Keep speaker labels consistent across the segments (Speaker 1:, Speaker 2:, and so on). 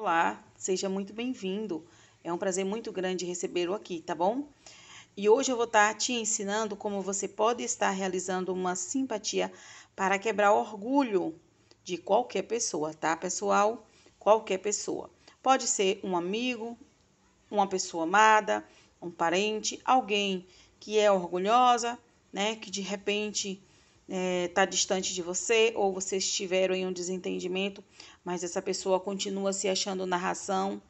Speaker 1: Olá, seja muito bem-vindo. É um prazer muito grande recebê-lo aqui, tá bom? E hoje eu vou estar tá te ensinando como você pode estar realizando uma simpatia para quebrar orgulho de qualquer pessoa, tá, pessoal? Qualquer pessoa. Pode ser um amigo, uma pessoa amada, um parente, alguém que é orgulhosa, né, que de repente está é, tá distante de você ou vocês tiveram em um desentendimento, mas essa pessoa continua se achando na razão.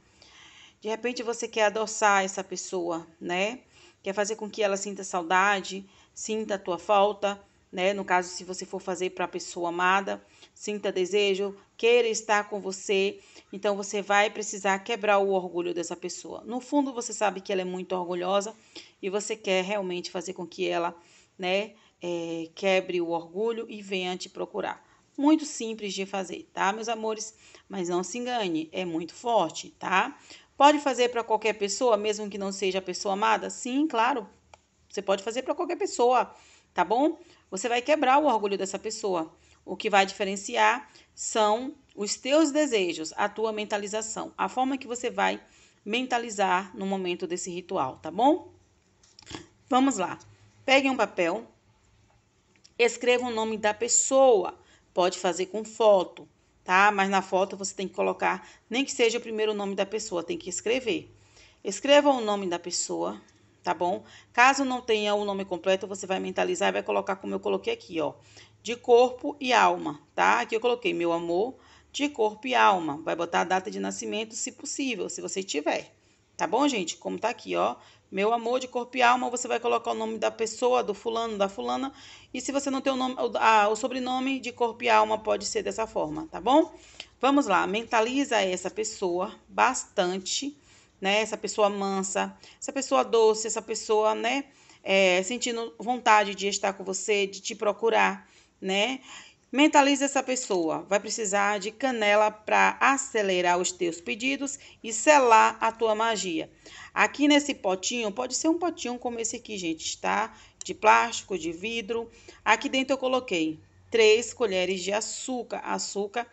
Speaker 1: De repente você quer adoçar essa pessoa, né? Quer fazer com que ela sinta saudade, sinta a tua falta, né? No caso, se você for fazer para a pessoa amada, sinta desejo, queira estar com você, então você vai precisar quebrar o orgulho dessa pessoa. No fundo, você sabe que ela é muito orgulhosa e você quer realmente fazer com que ela, né, é, quebre o orgulho e venha te procurar. Muito simples de fazer, tá, meus amores? Mas não se engane, é muito forte, tá? Pode fazer para qualquer pessoa, mesmo que não seja a pessoa amada? Sim, claro. Você pode fazer para qualquer pessoa, tá bom? Você vai quebrar o orgulho dessa pessoa. O que vai diferenciar são os teus desejos, a tua mentalização, a forma que você vai mentalizar no momento desse ritual, tá bom? Vamos lá. Pegue um papel, Escreva o nome da pessoa. Pode fazer com foto, tá? Mas na foto você tem que colocar, nem que seja o primeiro nome da pessoa, tem que escrever. Escreva o nome da pessoa, tá bom? Caso não tenha o nome completo, você vai mentalizar e vai colocar como eu coloquei aqui, ó. De corpo e alma, tá? Aqui eu coloquei meu amor de corpo e alma. Vai botar a data de nascimento, se possível, se você tiver. Tá bom, gente? Como tá aqui, ó. Meu amor de corpo e alma, você vai colocar o nome da pessoa, do fulano, da fulana. E se você não tem o nome, a, o sobrenome de corpo e alma, pode ser dessa forma, tá bom? Vamos lá, mentaliza essa pessoa bastante, né? Essa pessoa mansa, essa pessoa doce, essa pessoa, né? É, sentindo vontade de estar com você, de te procurar, né? Mentalize essa pessoa. Vai precisar de canela para acelerar os teus pedidos e selar a tua magia. Aqui nesse potinho, pode ser um potinho como esse aqui, gente, tá? De plástico, de vidro. Aqui dentro eu coloquei três colheres de açúcar, açúcar,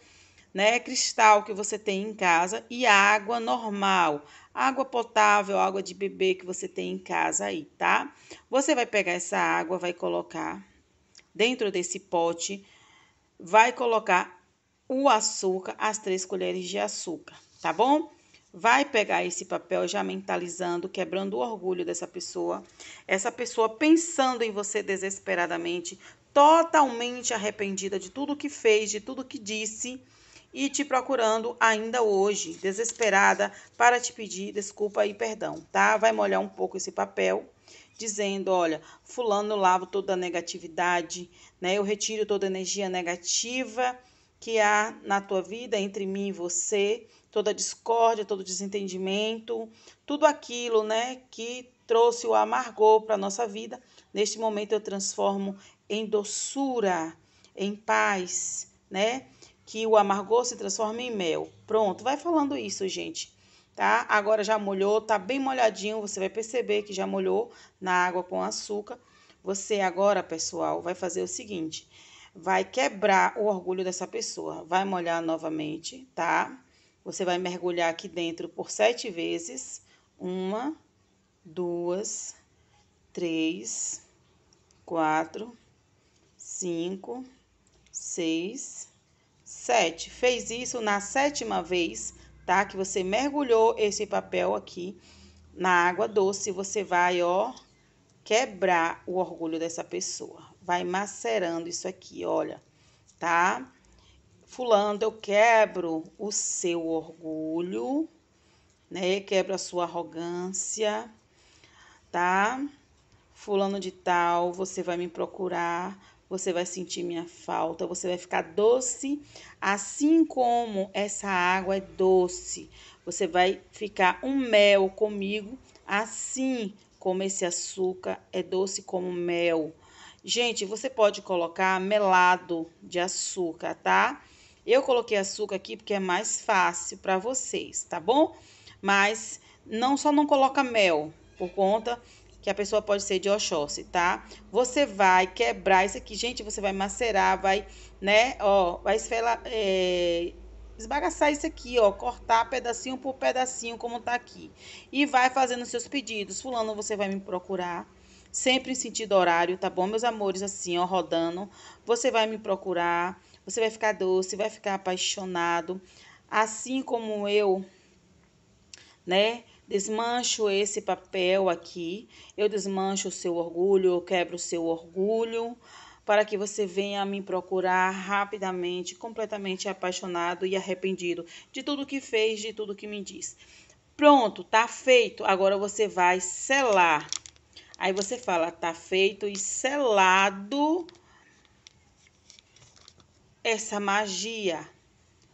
Speaker 1: né, cristal que você tem em casa e água normal, água potável, água de bebê que você tem em casa aí, tá? Você vai pegar essa água, vai colocar dentro desse pote vai colocar o açúcar, as três colheres de açúcar, tá bom? Vai pegar esse papel já mentalizando, quebrando o orgulho dessa pessoa. Essa pessoa pensando em você desesperadamente, totalmente arrependida de tudo que fez, de tudo que disse e te procurando ainda hoje, desesperada, para te pedir desculpa e perdão, tá? Vai molhar um pouco esse papel dizendo: olha, fulano lavo toda a negatividade, né? Eu retiro toda a energia negativa que há na tua vida entre mim e você, toda a discórdia, todo o desentendimento, tudo aquilo, né, que trouxe o amargor para nossa vida. Neste momento eu transformo em doçura, em paz, né? Que o amargor se transforma em mel. Pronto, vai falando isso, gente tá? Agora já molhou, tá bem molhadinho, você vai perceber que já molhou na água com açúcar. Você agora, pessoal, vai fazer o seguinte, vai quebrar o orgulho dessa pessoa, vai molhar novamente, tá? Você vai mergulhar aqui dentro por sete vezes, uma, duas, três, quatro, cinco, seis, sete. Fez isso na sétima vez, tá? Que você mergulhou esse papel aqui na água doce, você vai, ó, quebrar o orgulho dessa pessoa. Vai macerando isso aqui, olha, tá? Fulano, eu quebro o seu orgulho, né? Quebro a sua arrogância, tá? Fulano de tal, você vai me procurar você vai sentir minha falta, você vai ficar doce, assim como essa água é doce. Você vai ficar um mel comigo, assim como esse açúcar é doce como mel. Gente, você pode colocar melado de açúcar, tá? Eu coloquei açúcar aqui porque é mais fácil para vocês, tá bom? Mas não só não coloca mel, por conta que a pessoa pode ser de Oxóssi, tá? Você vai quebrar isso aqui, gente, você vai macerar, vai, né, ó, vai esfela, é, esbagaçar isso aqui, ó, cortar pedacinho por pedacinho, como tá aqui. E vai fazendo seus pedidos. Fulano, você vai me procurar, sempre em sentido horário, tá bom, meus amores? Assim, ó, rodando. Você vai me procurar, você vai ficar doce, vai ficar apaixonado, assim como eu, né? Desmancho esse papel aqui, eu desmancho o seu orgulho, eu quebro o seu orgulho, para que você venha me procurar rapidamente, completamente apaixonado e arrependido de tudo que fez, de tudo que me diz. Pronto, tá feito. Agora você vai selar. Aí você fala, tá feito e selado essa magia.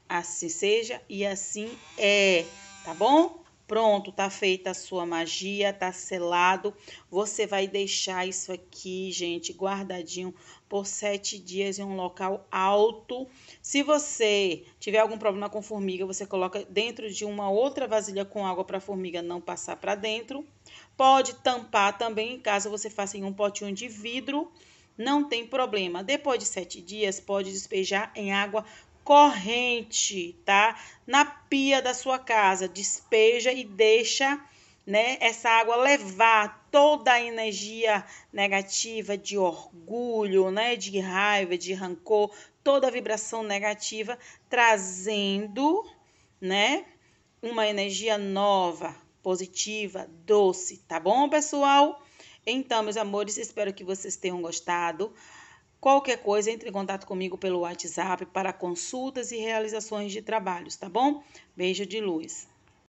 Speaker 1: Assim seja e assim é, tá bom? Pronto, tá feita a sua magia, tá selado. Você vai deixar isso aqui, gente, guardadinho por sete dias em um local alto. Se você tiver algum problema com formiga, você coloca dentro de uma outra vasilha com água para a formiga não passar para dentro. Pode tampar também, caso você faça em um potinho de vidro, não tem problema. Depois de sete dias, pode despejar em água corrente, tá? Na pia da sua casa, despeja e deixa, né, essa água levar toda a energia negativa de orgulho, né, de raiva, de rancor, toda a vibração negativa, trazendo, né, uma energia nova, positiva, doce, tá bom, pessoal? Então, meus amores, espero que vocês tenham gostado. Qualquer coisa, entre em contato comigo pelo WhatsApp para consultas e realizações de trabalhos, tá bom? Beijo de luz.